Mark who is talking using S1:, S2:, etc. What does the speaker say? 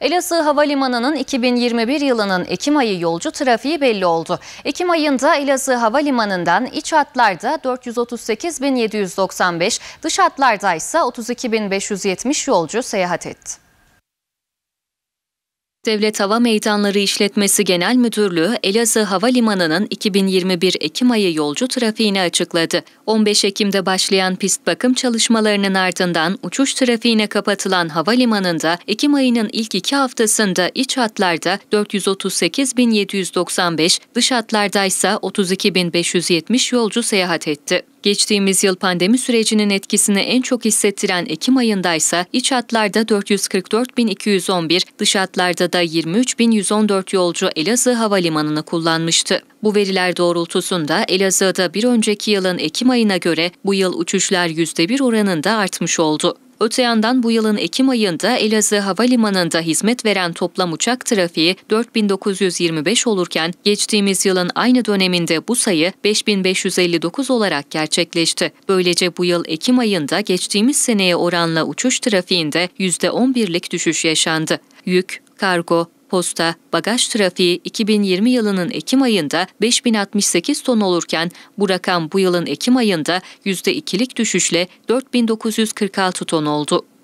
S1: Elazığ Havalimanı'nın 2021 yılının Ekim ayı yolcu trafiği belli oldu. Ekim ayında Elazığ Havalimanı'ndan iç hatlarda 438.795, dış hatlarda ise 32.570 yolcu seyahat etti.
S2: Devlet Hava Meydanları İşletmesi Genel Müdürlüğü Elazığ Havalimanı'nın 2021 Ekim ayı yolcu trafiğini açıkladı. 15 Ekim'de başlayan pist bakım çalışmalarının ardından uçuş trafiğine kapatılan havalimanında Ekim ayının ilk iki haftasında iç hatlarda 438.795, dış hatlarda ise 32.570 yolcu seyahat etti. Geçtiğimiz yıl pandemi sürecinin etkisini en çok hissettiren Ekim ayında ise iç hatlarda 444.211, dış hatlarda da 23.114 yolcu Elazığ Havalimanı'nı kullanmıştı. Bu veriler doğrultusunda Elazığ'da bir önceki yılın Ekim ayına göre bu yıl uçuşlar %1 oranında artmış oldu. Öte yandan bu yılın Ekim ayında Elazığ Havalimanı'nda hizmet veren toplam uçak trafiği 4925 olurken geçtiğimiz yılın aynı döneminde bu sayı 5559 olarak gerçekleşti. Böylece bu yıl Ekim ayında geçtiğimiz seneye oranla uçuş trafiğinde %11'lik düşüş yaşandı. Yük, kargo, Posta, bagaj trafiği 2020 yılının Ekim ayında 5068 ton olurken bu rakam bu yılın Ekim ayında %2'lik düşüşle 4946 ton oldu.